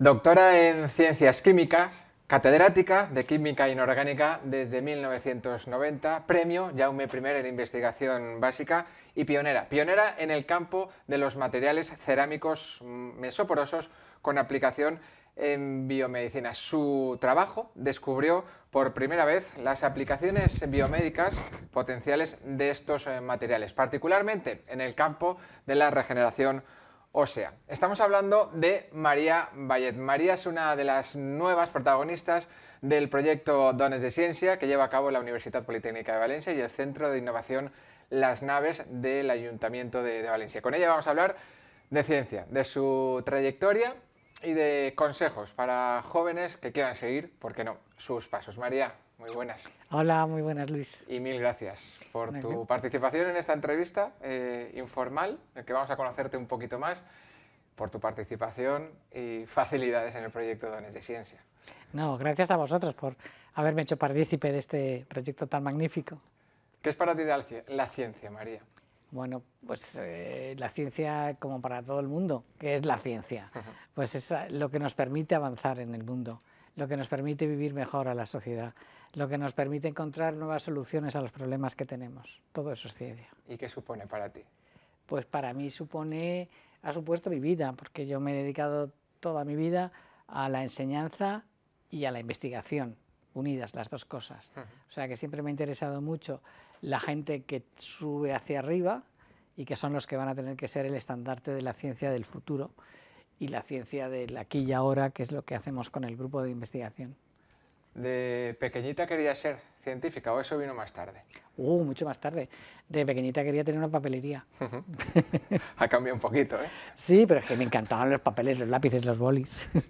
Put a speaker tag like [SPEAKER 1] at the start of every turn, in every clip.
[SPEAKER 1] Doctora en Ciencias Químicas, catedrática de Química Inorgánica desde 1990, premio Jaume I en Investigación Básica y pionera, pionera en el campo de los materiales cerámicos mm, mesoporosos con aplicación en biomedicina. Su trabajo descubrió por primera vez las aplicaciones biomédicas potenciales de estos eh, materiales, particularmente en el campo de la regeneración ósea. Estamos hablando de María Vallet. María es una de las nuevas protagonistas del proyecto Dones de Ciencia que lleva a cabo la Universidad Politécnica de Valencia y el Centro de Innovación Las Naves del Ayuntamiento de, de Valencia. Con ella vamos a hablar de ciencia, de su trayectoria y de consejos para jóvenes que quieran seguir, por qué no, sus pasos. María, muy buenas. Hola, muy buenas, Luis. Y mil gracias por tu participación en esta entrevista eh, informal, en que vamos a conocerte un poquito más, por tu participación y facilidades en el proyecto Dones de Ciencia.
[SPEAKER 2] No, gracias a vosotros por haberme hecho partícipe de este proyecto tan magnífico.
[SPEAKER 1] ¿Qué es para ti la ciencia, María? Bueno, pues
[SPEAKER 2] eh, la ciencia, como para todo el mundo, que es la ciencia, pues es ah, lo que nos permite avanzar en el mundo, lo que nos permite vivir mejor a la sociedad, lo que nos permite encontrar nuevas soluciones a los problemas que tenemos. Todo eso es ciencia.
[SPEAKER 1] ¿Y qué supone para ti?
[SPEAKER 2] Pues para mí supone, ha supuesto mi vida, porque yo me he dedicado toda mi vida a la enseñanza y a la investigación, unidas las dos cosas. O sea que siempre me ha interesado mucho la gente que sube hacia arriba y que son los que van a tener que ser el estandarte de la ciencia del futuro y la
[SPEAKER 1] ciencia del aquí y ahora,
[SPEAKER 2] que es lo que hacemos con el grupo de investigación.
[SPEAKER 1] ¿De pequeñita quería ser científica o eso vino más tarde? Uh, mucho más tarde. De pequeñita quería tener una
[SPEAKER 2] papelería.
[SPEAKER 1] ha cambiado un poquito, ¿eh?
[SPEAKER 2] Sí, pero es que me encantaban los papeles, los lápices, los bolis.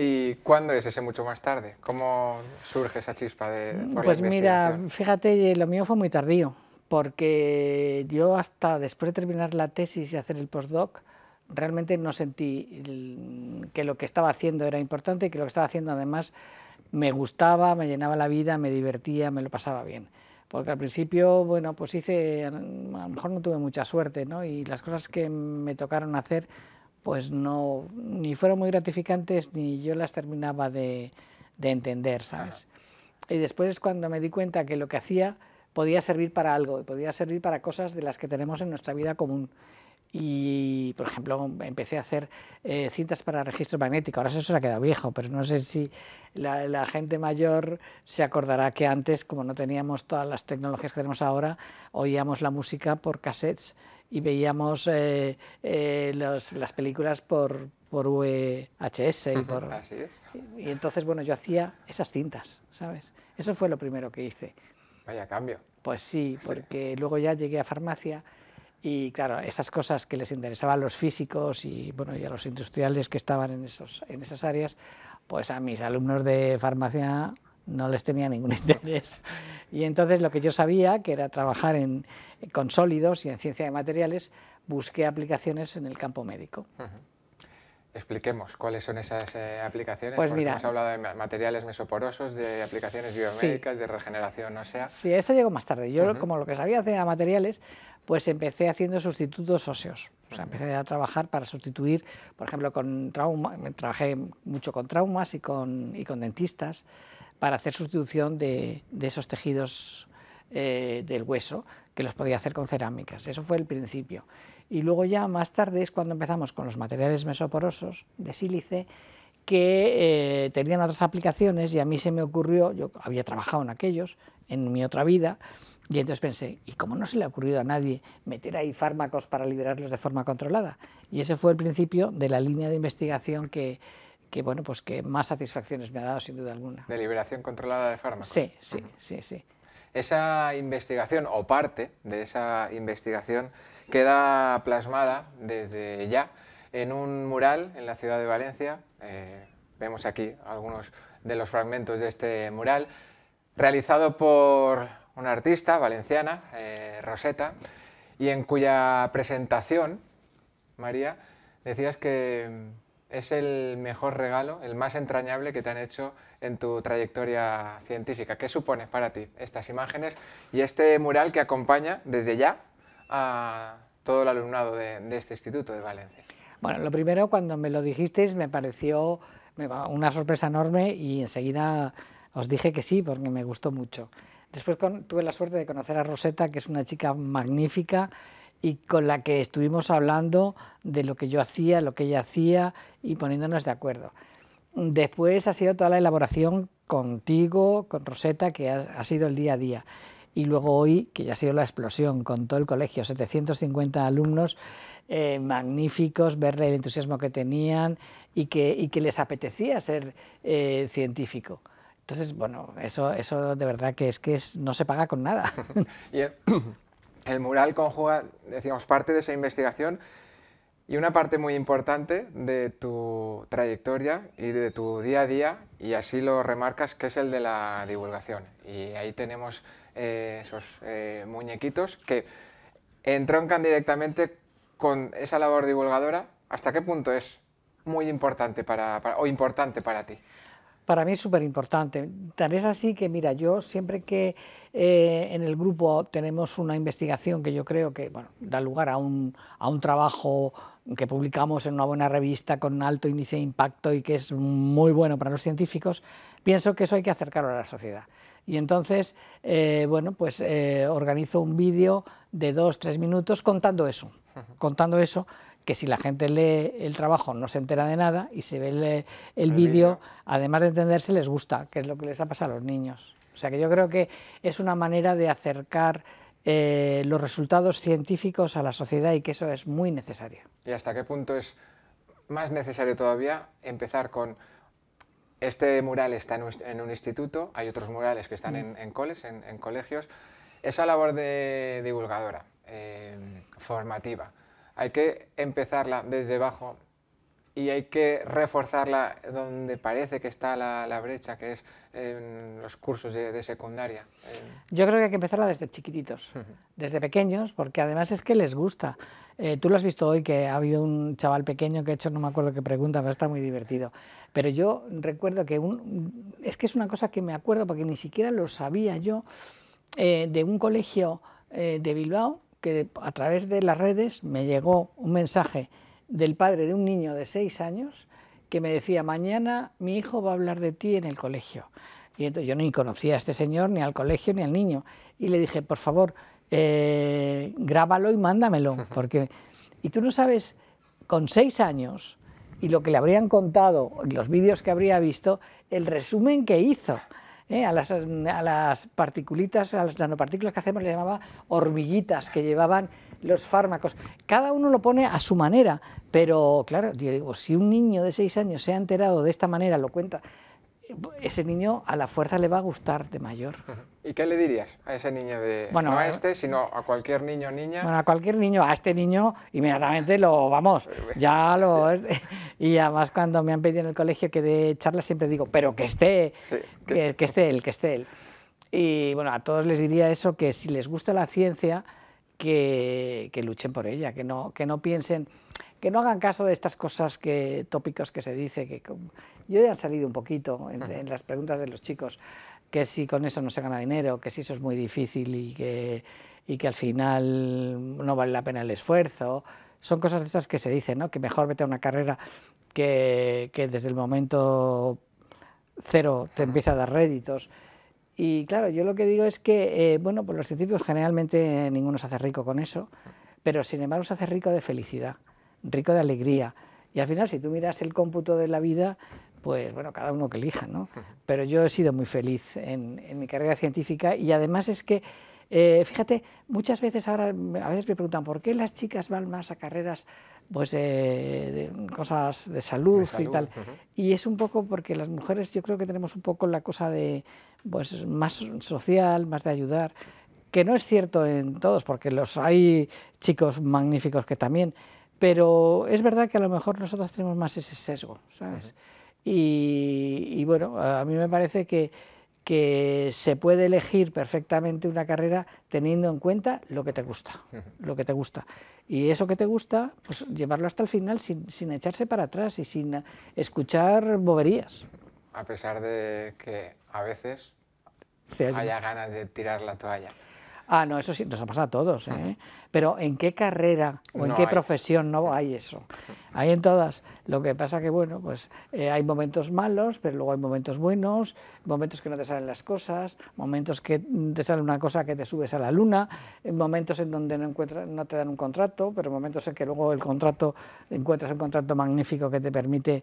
[SPEAKER 1] ¿Y cuándo es ese mucho más tarde? ¿Cómo surge esa chispa de... pues mira,
[SPEAKER 2] fíjate, lo mío fue muy tardío, porque yo hasta después de terminar la tesis y hacer el postdoc, realmente no sentí que lo que estaba haciendo era importante y que lo que estaba haciendo además me gustaba, me llenaba la vida, me divertía, me lo pasaba bien. Porque al principio, bueno, pues hice, a lo mejor no tuve mucha suerte, ¿no? Y las cosas que me tocaron hacer pues no, ni fueron muy gratificantes ni yo las terminaba de, entender, ¿sabes? Y después cuando me di cuenta que lo que hacía podía servir para algo, podía servir para cosas de las que tenemos en nuestra vida común. Y, por ejemplo, empecé a hacer eh, cintas para registro magnético. Ahora eso se ha quedado viejo, pero no sé si la, la, gente mayor se acordará que antes, como no teníamos todas las tecnologías que tenemos ahora, oíamos la música por cassettes y veíamos eh, eh, las películas por, por VHS. Y por,
[SPEAKER 1] Así es. Y,
[SPEAKER 2] entonces, bueno, yo hacía esas cintas, ¿sabes? Eso fue lo primero que hice. Vaya cambio. Pues sí, porque luego ya llegué a farmacia y, claro, esas cosas que les interesaban a los físicos y, bueno, y a los industriales que estaban en, esos, en esas áreas, pues a mis alumnos de farmacia no les tenía ningún interés. Y entonces lo que yo sabía, que era trabajar en, con sólidos y en ciencia de materiales, busqué aplicaciones en el campo médico.
[SPEAKER 1] Expliquemos cuáles son esas eh, aplicaciones. Pues mira, hemos hablado de materiales mesoporosos, de aplicaciones biomédicas, de regeneración sea...
[SPEAKER 2] Sí, eso llegó más tarde. Yo, como lo que sabía hacer era materiales, pues empecé haciendo sustitutos óseos. O sea, empecé a trabajar para sustituir, por ejemplo, con trauma. Trabajé mucho con traumas y con, y con dentistas para hacer sustitución de, esos tejidos eh, del hueso, que los podía hacer con cerámicas. Eso fue el principio. Y luego ya más tarde es cuando empezamos con los materiales mesoporosos de sílice, que eh, tenían otras aplicaciones y a mí se me ocurrió, yo había trabajado en aquellos, en mi otra vida, y entonces pensé, ¿y cómo no se le ha ocurrido a nadie meter ahí fármacos para liberarlos de forma controlada? Y ese fue el principio de la línea de investigación que, que bueno, pues que más satisfacciones me ha dado sin duda alguna.
[SPEAKER 1] De liberación controlada de fármacos.
[SPEAKER 2] Sí, sí, sí, sí.
[SPEAKER 1] Esa investigación o parte de esa investigación queda plasmada desde ya en un mural en la ciudad de Valencia. Eh, vemos aquí algunos de los fragmentos de este mural, realizado por una artista valenciana, eh, Rosetta, y en cuya presentación, María, decías que es el mejor regalo, el más entrañable que te han hecho en tu trayectoria científica? ¿Qué supone para ti estas imágenes y este mural que acompaña desde ya a todo el alumnado de, este instituto de Valencia?
[SPEAKER 2] Bueno, lo primero, cuando me lo dijisteis, me pareció una sorpresa enorme y enseguida os dije que sí, porque me gustó mucho. Después tuve la suerte de conocer a Rosetta, que es una chica magnífica, y con la que estuvimos hablando de lo que yo hacía, lo que ella hacía y poniéndonos de acuerdo. Después ha sido toda la elaboración contigo, con Rosetta, que ha, sido el día a día. Y luego hoy, que ya ha sido la explosión con todo el colegio, 750 alumnos eh, magníficos, ver el entusiasmo que tenían y que, que les apetecía ser eh, científico. Entonces, bueno, eso, eso de verdad que es que es, no se paga con nada.
[SPEAKER 1] Eh, el mural conjuga, decimos, parte de esa investigación y una parte muy importante de tu trayectoria y de tu día a día, y así lo remarcas, que es el de la divulgación. Y ahí tenemos eh, esos eh, muñequitos que entroncan directamente con esa labor divulgadora. ¿Hasta qué punto es muy importante para, o importante para ti?
[SPEAKER 2] para mí es súper importante. Tan es así que, mira, yo siempre que eh, en el grupo tenemos una investigación que yo creo que bueno, da lugar a un, trabajo que publicamos en una buena revista con un alto índice de impacto y que es muy bueno para los científicos, pienso que eso hay que acercarlo a la sociedad. Y entonces, eh, bueno, pues eh, organizo un vídeo de dos, tres minutos contando eso, contando eso que si la gente lee el trabajo no se entera de nada y se ve el, eh, vídeo, además de entenderse, les gusta, que es lo que les ha pasado a los niños. O sea que yo creo que es una manera de acercar eh, los resultados científicos a la sociedad y que eso es muy necesario.
[SPEAKER 1] ¿Y hasta qué punto es más necesario todavía empezar con este mural está en un, instituto, hay otros murales que están mm. en, coles, en, colegios. Esa labor de divulgadora, eh, formativa, hay que empezarla desde abajo y hay que reforzarla donde parece que está la, brecha, que es en los cursos de, secundaria. Eh,
[SPEAKER 2] yo creo que hay que empezarla desde chiquititos, desde pequeños, porque además es que les gusta. Eh, tú lo has visto hoy, que ha habido un chaval pequeño que ha hecho, no me acuerdo qué pregunta, pero está muy divertido. Pero yo recuerdo que un, es que es una cosa que me acuerdo, porque ni siquiera lo sabía yo, eh, de un colegio de Bilbao, que a través de las redes me llegó un mensaje del padre de un niño de seis años que me decía, mañana mi hijo va a hablar de ti en el colegio. Y entonces yo ni conocía a este señor, ni al colegio, ni al niño. Y le dije, por favor, eh, grábalo y mándamelo. Porque... Y tú no sabes, con seis años, y lo que le habrían contado, los vídeos que habría visto, el resumen que hizo. ¿eh? a, las, a las a las nanopartículas que hacemos, le llamaba hormiguitas que llevaban los fármacos. Cada uno lo pone a su manera, pero claro, yo digo, si un niño de seis años se ha enterado de esta manera, lo cuenta, ese niño a la fuerza le va a gustar de mayor.
[SPEAKER 1] ¿Y qué le dirías a ese niño de, bueno, no a eh, este, sino a cualquier niño o niña? Bueno, a
[SPEAKER 2] cualquier niño, a este niño inmediatamente lo, vamos, pues, ya lo... Y además cuando me han pedido en el colegio que dé charlas siempre digo, pero que esté, que... esté él, que esté él. Y bueno, a todos les diría eso, que si les gusta la ciencia, que, que, luchen por ella, que no, que no piensen, que no hagan caso de estas cosas que, tópicos que se dice, que yo ya han salido un poquito en, las preguntas de los chicos, que si con eso no se gana dinero, que si eso es muy difícil y que, al final no vale la pena el esfuerzo. Son cosas de esas que se dicen, ¿no? que mejor vete a una carrera que, desde el momento cero te empieza a dar réditos. Y claro, yo lo que digo es que, eh, bueno, por pues los científicos generalmente ninguno se hace rico con eso, pero sin embargo se hace rico de felicidad, rico de alegría. Y al final, si tú miras el cómputo de la vida, pues bueno, cada uno que elija, ¿no? Pero yo he sido muy feliz en, mi carrera científica y además es que, eh, fíjate, muchas veces ahora, a veces me preguntan, ¿por qué las chicas van más a carreras pues de cosas de salud, y tal. Y es un poco porque las mujeres yo creo que tenemos un poco la cosa de pues más social, más de ayudar, que no es cierto en todos, porque los hay chicos magníficos que también, pero es verdad que a lo mejor nosotros tenemos más ese sesgo, ¿sabes? Y, bueno, a mí me parece que, que se puede elegir perfectamente una carrera teniendo en cuenta lo que te gusta, lo que te gusta. Y eso que te gusta, pues llevarlo hasta el final sin, sin echarse para atrás y sin eh, escuchar boberías.
[SPEAKER 1] A pesar de que a veces haya ganas de tirar la toalla.
[SPEAKER 2] Ah, no, eso sí, nos ha pasado a todos. ¿eh? Pero ¿en qué carrera o en qué profesión no hay eso? Hay en todas. Lo que pasa que, bueno, pues eh, hay momentos malos, pero luego hay momentos buenos, momentos que no te salen las cosas, momentos que te sale una cosa que te subes a la luna, eh, momentos en donde no, encuentras, no te dan un contrato, pero momentos en que luego el contrato, encuentras un contrato magnífico que te permite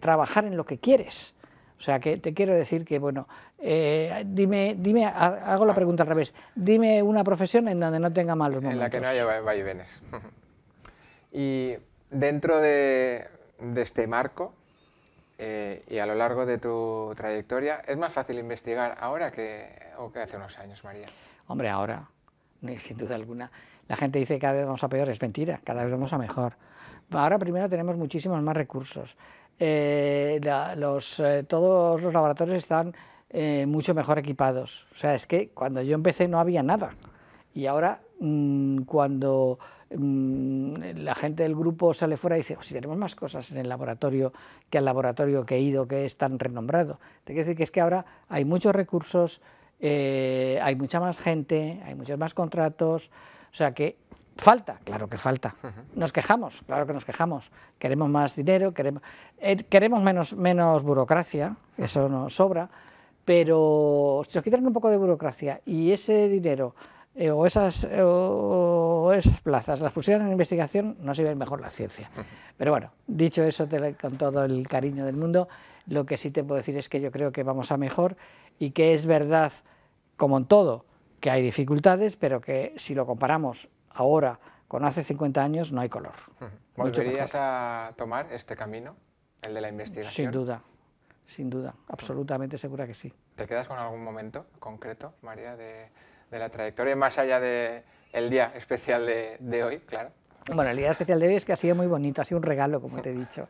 [SPEAKER 2] trabajar en lo que quieres. O sea, que te quiero decir que, bueno, eh, dime, dime, hago la pregunta al revés, dime una profesión en donde no tenga malos momentos. En la que no haya
[SPEAKER 1] vaivenes. y dentro de, este marco eh, y a lo largo de tu trayectoria, ¿es más fácil investigar ahora que, o que hace unos años, María?
[SPEAKER 2] Hombre, ahora, sin duda alguna. La gente dice que cada vez vamos a peor, es mentira, cada vez vamos a mejor. Ahora primero tenemos muchísimos más recursos. Eh, eh, todos los laboratorios están eh, mucho mejor equipados. O sea, es que cuando yo empecé no había nada. Y ahora mm, cuando mm, la gente del grupo sale fuera y dice, pues si tenemos más cosas en el laboratorio que el laboratorio que he ido, que es tan renombrado. Te quiero decir que es que ahora hay muchos recursos, hay mucha más gente, hay muchos más contratos. O sea que falta, claro que falta. Nos quejamos, claro que nos quejamos. Queremos más dinero, queremos, eh, queremos menos, menos burocracia, eso nos sobra, pero si nos quitan un poco de burocracia y ese dinero eh, eh, o, esas, plazas las pusieran en investigación, no iba mejor la ciencia. Pero bueno, dicho eso con todo el cariño del mundo, lo que sí te puedo decir es que yo creo que vamos a mejor y que es verdad, como en todo, que hay dificultades, pero que si lo comparamos ahora con hace 50 años no hay color. ¿Volverías
[SPEAKER 1] a tomar este camino, el de la investigación? Sin duda,
[SPEAKER 2] sin duda, absolutamente segura que sí.
[SPEAKER 1] ¿Te quedas con algún momento concreto, María, de, de la trayectoria, más allá del el día especial de, de hoy, claro?
[SPEAKER 2] Bueno, el día especial de hoy es que ha sido muy bonito, ha sido un regalo, como te he dicho.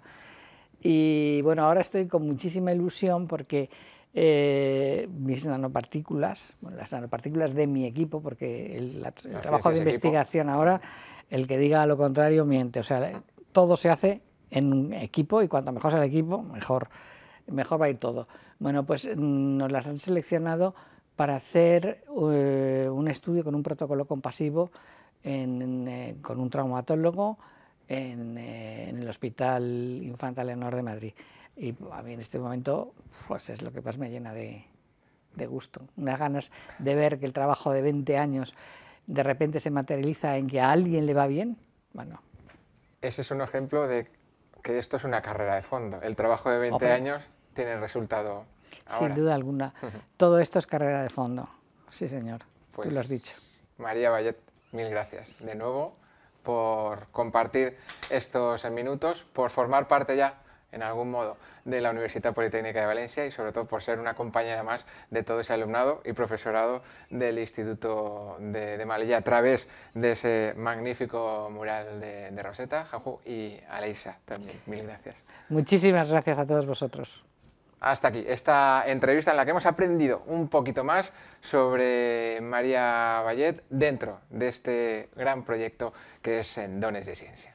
[SPEAKER 2] Y bueno, ahora estoy con muchísima ilusión porque eh, mis nanopartículas, bueno, las nanopartículas de mi equipo, porque el, trabajo de investigación ahora, el que diga lo contrario miente. O sea, todo se hace en un equipo y cuanto mejor sea el equipo, mejor, mejor va a ir todo. Bueno, pues mm, nos las han seleccionado para hacer eh, un estudio con un protocolo compasivo eh, con un traumatólogo, eh, en, el Hospital Infanta Leonor de Madrid. Y a mí en este momento pues es lo que más me llena de, de gusto, unas ganas de ver que el trabajo de 20 años de repente se materializa en que a alguien le va bien. Bueno.
[SPEAKER 1] Ese es un ejemplo de que esto es una carrera de fondo. El trabajo de 20 años tiene resultado. Sin duda
[SPEAKER 2] alguna. Todo esto es carrera de fondo. Sí, señor. Pues, Tú lo has pues, dicho.
[SPEAKER 1] María Vallet, mil gracias. De nuevo por compartir estos minutos, por formar parte ya en algún modo de la Universidad Politécnica de Valencia y sobre todo por ser una compañera más de todo ese alumnado y profesorado del Instituto de, Malilla a través de ese magnífico mural de, de Rosetta, Jaju y Aleisa también. Mil gracias.
[SPEAKER 2] Muchísimas gracias a todos vosotros
[SPEAKER 1] hasta aquí esta entrevista en la que hemos aprendido un poquito más sobre María Vallet dentro de este gran proyecto que es en Dones de Ciencia.